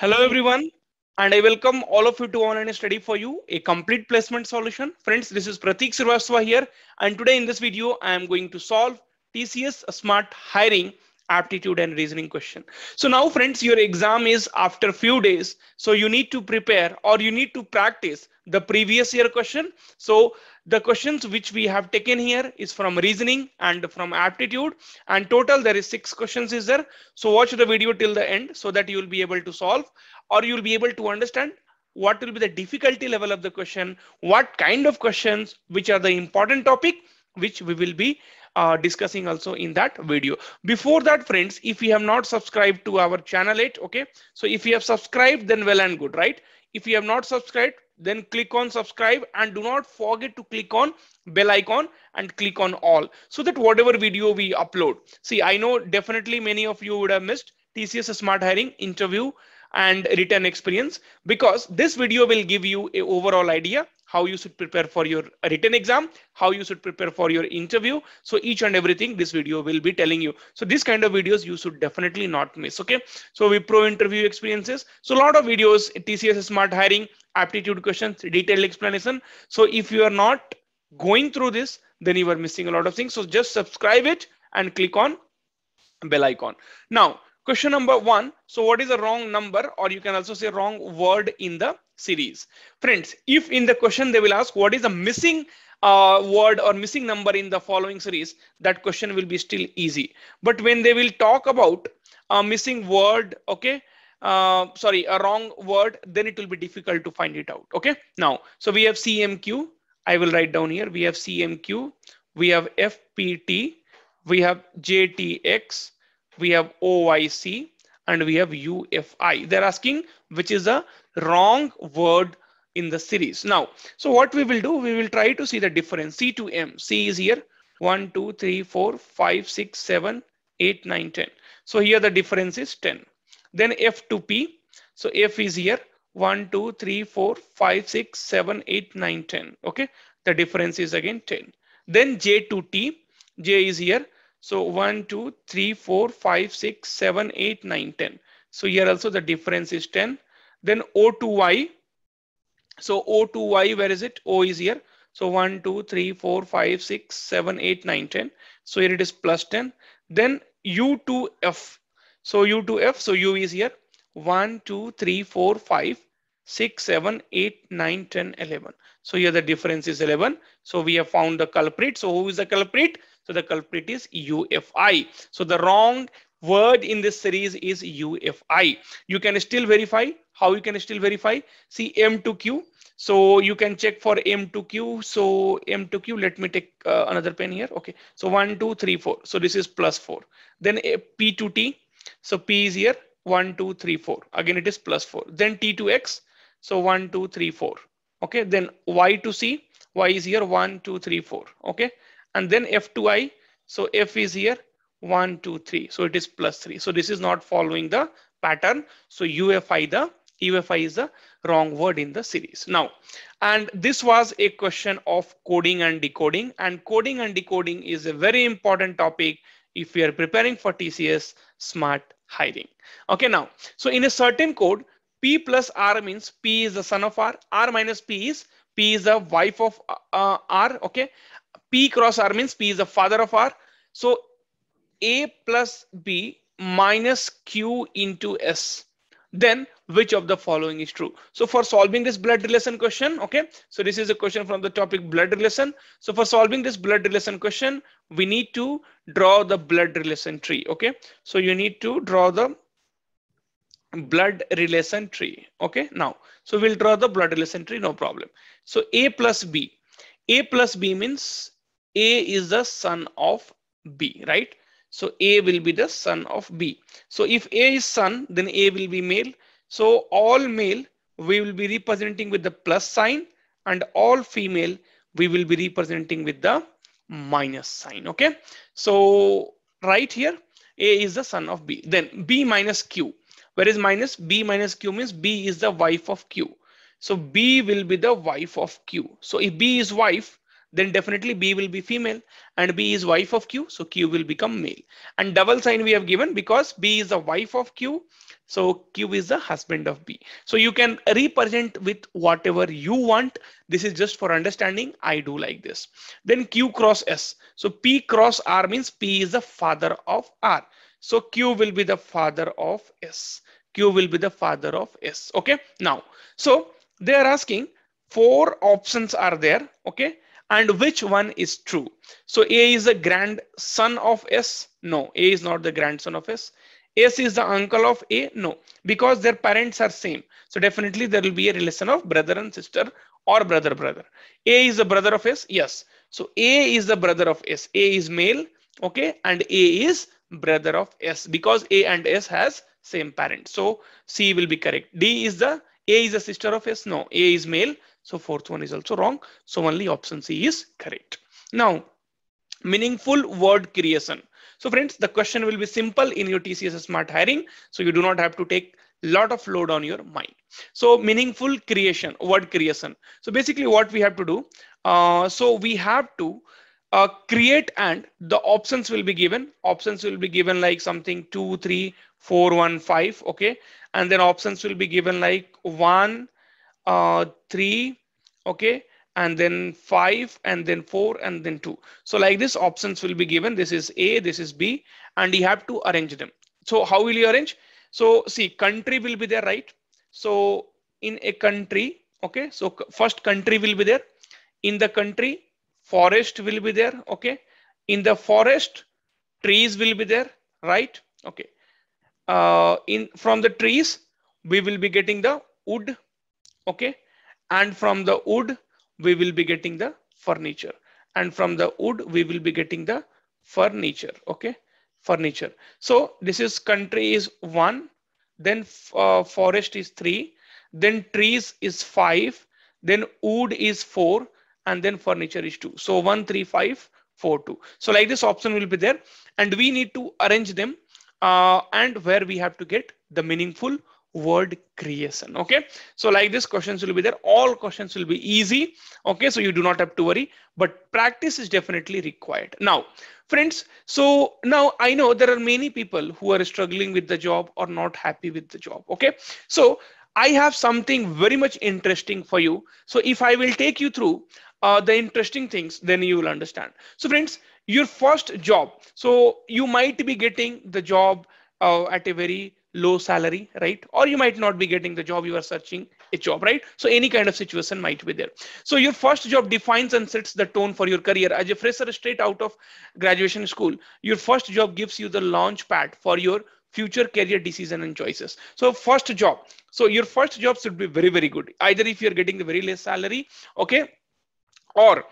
Hello everyone and I welcome all of you to online study for you a complete placement solution. Friends this is Pratik Srivastava here and today in this video I am going to solve TCS smart hiring aptitude and reasoning question. So now friends, your exam is after few days. So you need to prepare or you need to practice the previous year question. So the questions which we have taken here is from reasoning and from aptitude and total there is six questions is there. So watch the video till the end so that you will be able to solve or you will be able to understand what will be the difficulty level of the question, what kind of questions, which are the important topic, which we will be uh, discussing also in that video. Before that, friends, if you have not subscribed to our channel yet, okay. So if you have subscribed, then well and good, right? If you have not subscribed, then click on subscribe and do not forget to click on bell icon and click on all so that whatever video we upload. See, I know definitely many of you would have missed TCS Smart Hiring interview and written experience because this video will give you a overall idea how you should prepare for your written exam, how you should prepare for your interview. So each and everything this video will be telling you. So this kind of videos you should definitely not miss. Okay. So we pro interview experiences. So a lot of videos, TCS smart hiring, aptitude questions, detailed explanation. So if you are not going through this, then you are missing a lot of things. So just subscribe it and click on bell icon. Now, question number one. So what is a wrong number or you can also say wrong word in the series. Friends, if in the question they will ask what is the missing uh, word or missing number in the following series, that question will be still easy. But when they will talk about a missing word, okay, uh, sorry, a wrong word, then it will be difficult to find it out. Okay, now, so we have CMQ. I will write down here. We have CMQ, we have FPT, we have JTX, we have O Y C and we have UFI. They're asking which is a wrong word in the series. Now, so what we will do, we will try to see the difference C to M. C is here 1, 2, 3, 4, 5, 6, 7, 8, 9, 10. So here the difference is 10. Then F to P. So F is here 1, 2, 3, 4, 5, 6, 7, 8, 9, 10. Okay. The difference is again 10. Then J to T. J is here so 1, 2, 3, 4, 5, 6, 7, 8, 9, 10. So here also the difference is 10. Then O2Y. So O2Y, where is it? O is here. So 1, 2, 3, 4, 5, 6, 7, 8, 9, 10. So here it is plus 10. Then U2F. So U2F, so U is here. 1, 2, 3, 4, 5, 6, 7, 8, 9, 10, 11. So here the difference is 11. So we have found the culprit. So who is the culprit? So the culprit is UFI. So the wrong word in this series is UFI. You can still verify. How you can still verify? See M2Q. So you can check for M2Q. So M2Q, let me take uh, another pen here. Okay. So one, two, three, four. So this is plus four. Then uh, P2T. So P is here. One, two, three, four. Again, it is plus four. Then T2X. So one, two, three, four. Okay. Then Y to C. Y is here. One, two, three, four. Okay and then F2i. So F is here, one, two, three. So it is plus three. So this is not following the pattern. So UFI, the UFI is the wrong word in the series. Now, and this was a question of coding and decoding and coding and decoding is a very important topic if we are preparing for TCS smart hiring. Okay, now, so in a certain code, P plus R means P is the son of R, R minus P is P is the wife of uh, R, okay? P cross R means P is the father of R. So A plus B minus Q into S. Then which of the following is true? So for solving this blood relation question, okay. So this is a question from the topic blood relation. So for solving this blood relation question, we need to draw the blood relation tree. Okay. So you need to draw the blood relation tree. Okay. Now, so we'll draw the blood relation tree. No problem. So A plus B, A plus B means a is the son of B, right? So A will be the son of B. So if A is son, then A will be male. So all male, we will be representing with the plus sign and all female, we will be representing with the minus sign. Okay. So right here, A is the son of B. Then B minus Q. Where is minus? B minus Q means B is the wife of Q. So B will be the wife of Q. So if B is wife, then definitely B will be female and B is wife of Q. So Q will become male and double sign we have given because B is the wife of Q. So Q is the husband of B. So you can represent with whatever you want. This is just for understanding. I do like this. Then Q cross S. So P cross R means P is the father of R. So Q will be the father of S. Q will be the father of S. Okay. Now, so they are asking four options are there. Okay and which one is true. So A is the grandson of S. No, A is not the grandson of S. S is the uncle of A. No, because their parents are same. So definitely there will be a relation of brother and sister or brother brother. A is the brother of S. Yes. So A is the brother of S. A is male. Okay. And A is brother of S because A and S has same parent. So C will be correct. D is the A is the sister of S. No, A is male. So fourth one is also wrong. So only option C is correct. Now, meaningful word creation. So friends, the question will be simple in your TCS Smart Hiring. So you do not have to take lot of load on your mind. So meaningful creation, word creation. So basically what we have to do, uh, so we have to uh, create and the options will be given. Options will be given like something two, three, four, one, five. Okay. And then options will be given like one, uh, 3 okay and then 5 and then 4 and then 2 so like this options will be given this is a this is b and you have to arrange them so how will you arrange so see country will be there right so in a country okay so first country will be there in the country forest will be there okay in the forest trees will be there right okay uh, in from the trees we will be getting the wood Okay. And from the wood, we will be getting the furniture. And from the wood, we will be getting the furniture. Okay. Furniture. So this is country is one, then uh, forest is three, then trees is five, then wood is four, and then furniture is two. So one, three, five, four, two. So like this option will be there and we need to arrange them uh, and where we have to get the meaningful word creation okay so like this questions will be there all questions will be easy okay so you do not have to worry but practice is definitely required now friends so now i know there are many people who are struggling with the job or not happy with the job okay so i have something very much interesting for you so if i will take you through uh, the interesting things then you will understand so friends your first job so you might be getting the job uh, at a very low salary, right? Or you might not be getting the job you are searching a job, right? So any kind of situation might be there. So your first job defines and sets the tone for your career. As a fresher straight out of graduation school, your first job gives you the launch pad for your future career decision and choices. So first job. So your first job should be very, very good. Either if you're getting the very less salary, okay, or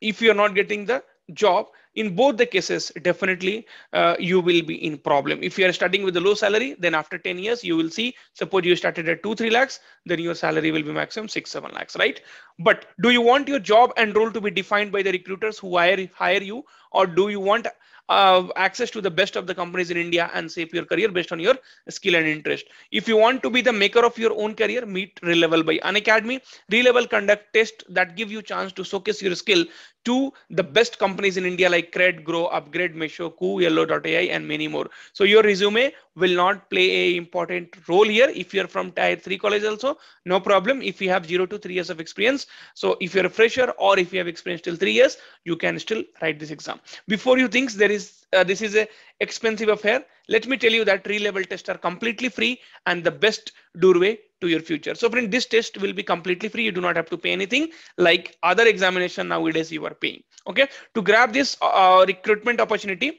if you're not getting the job, in both the cases, definitely uh, you will be in problem. If you are starting with a low salary, then after 10 years, you will see, suppose you started at 2, 3 lakhs, then your salary will be maximum 6, 7 lakhs, right? But do you want your job and role to be defined by the recruiters who hire, hire you? Or do you want uh, access to the best of the companies in India and shape your career based on your skill and interest. If you want to be the maker of your own career, meet Relevel by An Academy. Relevel conduct tests that give you chance to showcase your skill to the best companies in India like Cred, Grow, Upgrade, Mesho, Ku, Yellow.ai and many more. So your resume will not play a important role here. If you're from tier three college also, no problem. If you have zero to three years of experience. So if you're a fresher or if you have experience till three years, you can still write this exam. Before you think there is is uh, this is a expensive affair let me tell you that three level tests are completely free and the best doorway to your future so friend this test will be completely free you do not have to pay anything like other examination nowadays you are paying okay to grab this uh, uh recruitment opportunity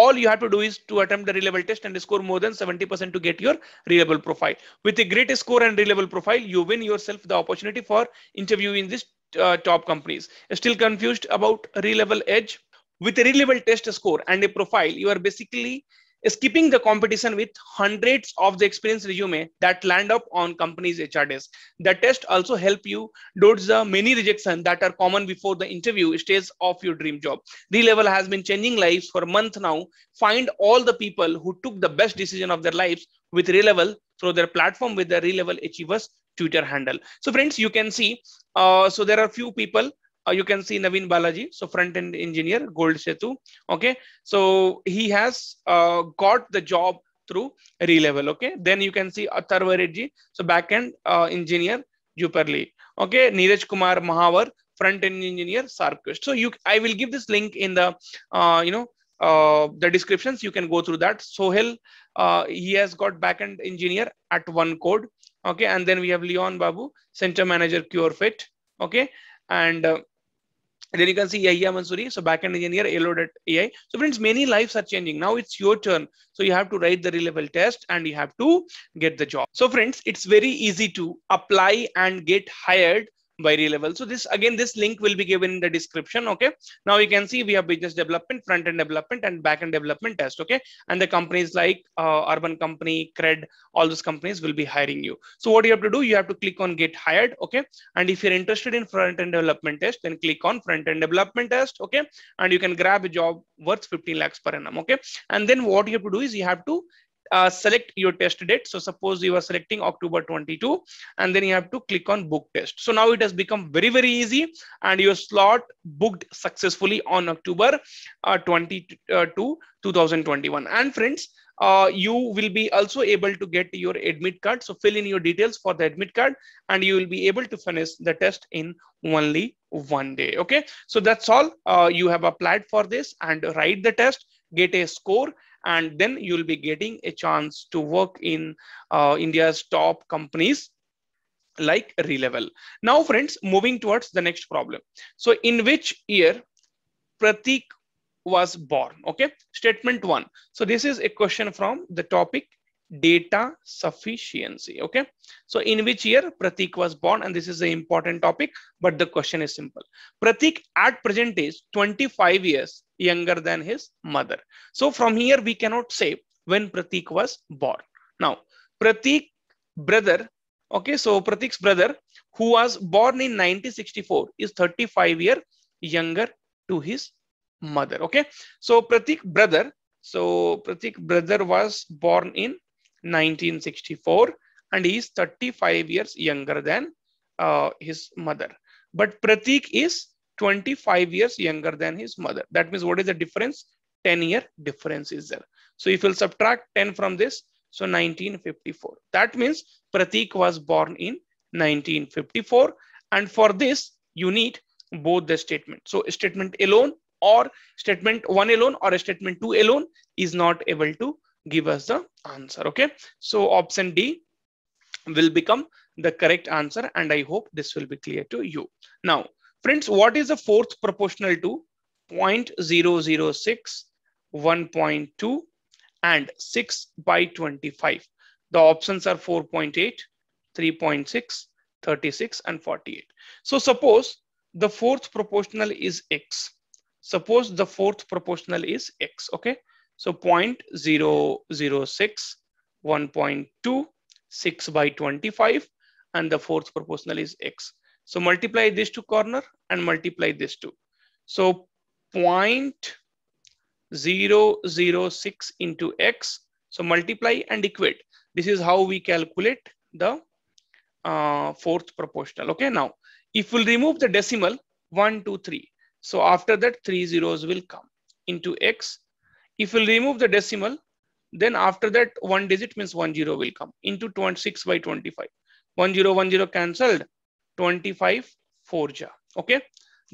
all you have to do is to attempt the reliable test and score more than 70% to get your reliable profile with a great score and reliable profile you win yourself the opportunity for interviewing these uh, top companies still confused about reliable edge with a reliable test score and a profile, you are basically skipping the competition with hundreds of the experience resume that land up on companies HR desk. The test also help you dodge the many rejection that are common before the interview stage of your dream job. Relevel has been changing lives for a month now. Find all the people who took the best decision of their lives with Relevel through their platform with the Relevel Achievers Twitter handle. So friends, you can see, uh, so there are few people uh, you can see Naveen Balaji, so front end engineer, Gold Setu. Okay, so he has uh, got the job through Relevel. Okay, then you can see Atharva Reddy, so back end uh, engineer, Juperli. Okay, Neeraj Kumar Mahawar, front end engineer, Sarquist. So you, I will give this link in the, uh, you know, uh, the descriptions you can go through that Sohel, uh, he has got back end engineer at one code okay and then we have leon babu center manager curefit okay and uh, and then you can see Yahya Mansuri, so backend engineer, AI. So friends, many lives are changing. Now it's your turn. So you have to write the reliable test and you have to get the job. So friends, it's very easy to apply and get hired by level. So this again, this link will be given in the description. Okay. Now you can see we have business development, front end development, and back end development test. Okay. And the companies like uh, Urban Company, Cred, all those companies will be hiring you. So what you have to do, you have to click on get hired. Okay. And if you're interested in front end development test, then click on front end development test. Okay. And you can grab a job worth 15 lakhs per annum. Okay. And then what you have to do is you have to uh, select your test date. So suppose you are selecting October 22 and then you have to click on book test. So now it has become very, very easy and your slot booked successfully on October uh, 22, 2021. And friends, uh, you will be also able to get your admit card. So fill in your details for the admit card and you will be able to finish the test in only one day. Okay. So that's all. Uh, you have applied for this and write the test, get a score and then you'll be getting a chance to work in uh, India's top companies like Relevel. Now, friends, moving towards the next problem. So, in which year Pratik was born? Okay, statement one. So, this is a question from the topic data sufficiency okay so in which year pratik was born and this is an important topic but the question is simple pratik at present is 25 years younger than his mother. So from here, we cannot say when Pratik was born. Now, Pratik brother, okay, so Pratik's brother who was born in 1964 is 35 year younger to his mother, okay. So Pratik brother, so Pratik brother was born in 1964 and he is 35 years younger than uh, his mother. But Pratik is 25 years younger than his mother. That means what is the difference? 10 year difference is there. So if you'll subtract 10 from this, so 1954. That means Pratik was born in 1954. And for this, you need both the statement. So statement alone or statement one alone or statement two alone is not able to give us the answer. Okay. So option D will become the correct answer. And I hope this will be clear to you. Now, Friends, what is the fourth proportional to? 0.006, 1.2 and 6 by 25. The options are 4.8, 3.6, 36 and 48. So suppose the fourth proportional is X. Suppose the fourth proportional is X, okay? So 0.006, 1.2, 6 by 25 and the fourth proportional is X. So multiply these two corner and multiply these two. So 0.006 into x. So multiply and equate. This is how we calculate the uh, fourth proportional. Okay, now if we'll remove the decimal, 1, 2, 3. So after that, three zeros will come into x. If we'll remove the decimal, then after that, one digit means one zero will come into 26 by 25. 1, 0, 1, 0 cancelled. 25 4 ja okay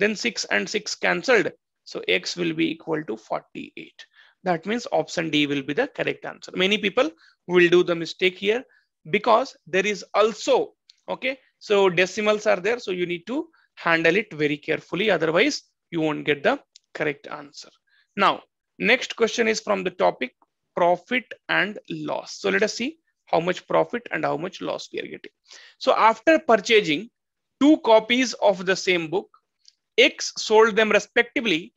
then 6 and 6 cancelled so x will be equal to 48 that means option d will be the correct answer many people will do the mistake here because there is also okay so decimals are there so you need to handle it very carefully otherwise you won't get the correct answer now next question is from the topic profit and loss so let us see how much profit and how much loss we are getting so after purchasing two copies of the same book. X sold them respectively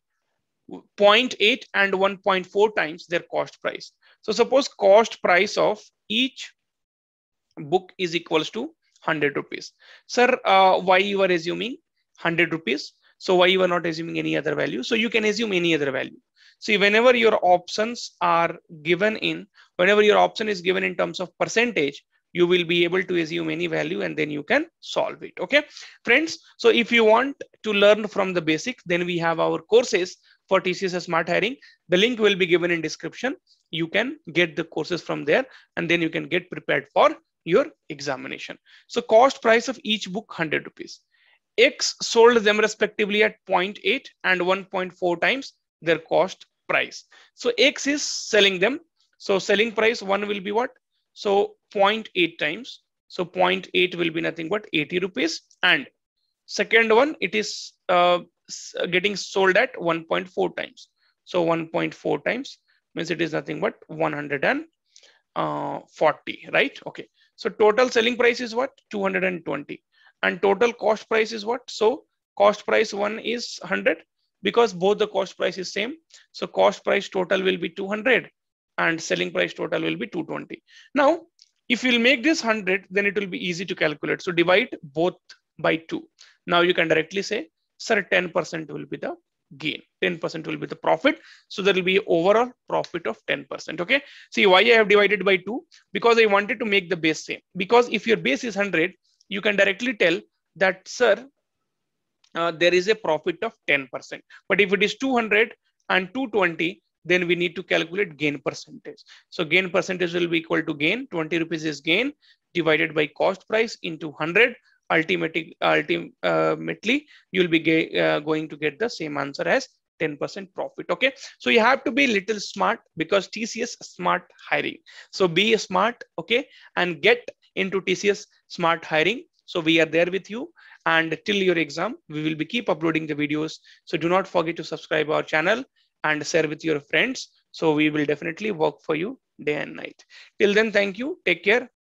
0.8 and 1.4 times their cost price. So suppose cost price of each book is equals to 100 rupees. Sir, uh, why you are assuming 100 rupees? So why you are not assuming any other value? So you can assume any other value. See, whenever your options are given in, whenever your option is given in terms of percentage, you will be able to assume any value and then you can solve it okay friends so if you want to learn from the basics then we have our courses for tcs smart hiring the link will be given in description you can get the courses from there and then you can get prepared for your examination so cost price of each book 100 rupees x sold them respectively at 0.8 and 1.4 times their cost price so x is selling them so selling price one will be what so 0.8 times. So 0.8 will be nothing but 80 rupees. And second one, it is uh, getting sold at 1.4 times. So 1.4 times means it is nothing but 140, uh, right? Okay. So total selling price is what? 220. And total cost price is what? So cost price one is 100 because both the cost price is same. So cost price total will be 200 and selling price total will be 220. Now, if you'll make this 100, then it will be easy to calculate. So divide both by 2. Now you can directly say, sir, 10% will be the gain. 10% will be the profit. So there will be overall profit of 10%. Okay. See why I have divided by 2? Because I wanted to make the base same. Because if your base is 100, you can directly tell that, sir, uh, there is a profit of 10%. But if it is 200 and 220, then we need to calculate gain percentage. So gain percentage will be equal to gain, 20 rupees is gain divided by cost price into 100. Ultimately, ultimately you'll be uh, going to get the same answer as 10% profit. Okay. So you have to be little smart because TCS smart hiring. So be smart. Okay. And get into TCS smart hiring. So we are there with you and till your exam, we will be keep uploading the videos. So do not forget to subscribe our channel and share with your friends. So we will definitely work for you day and night. Till then, thank you. Take care.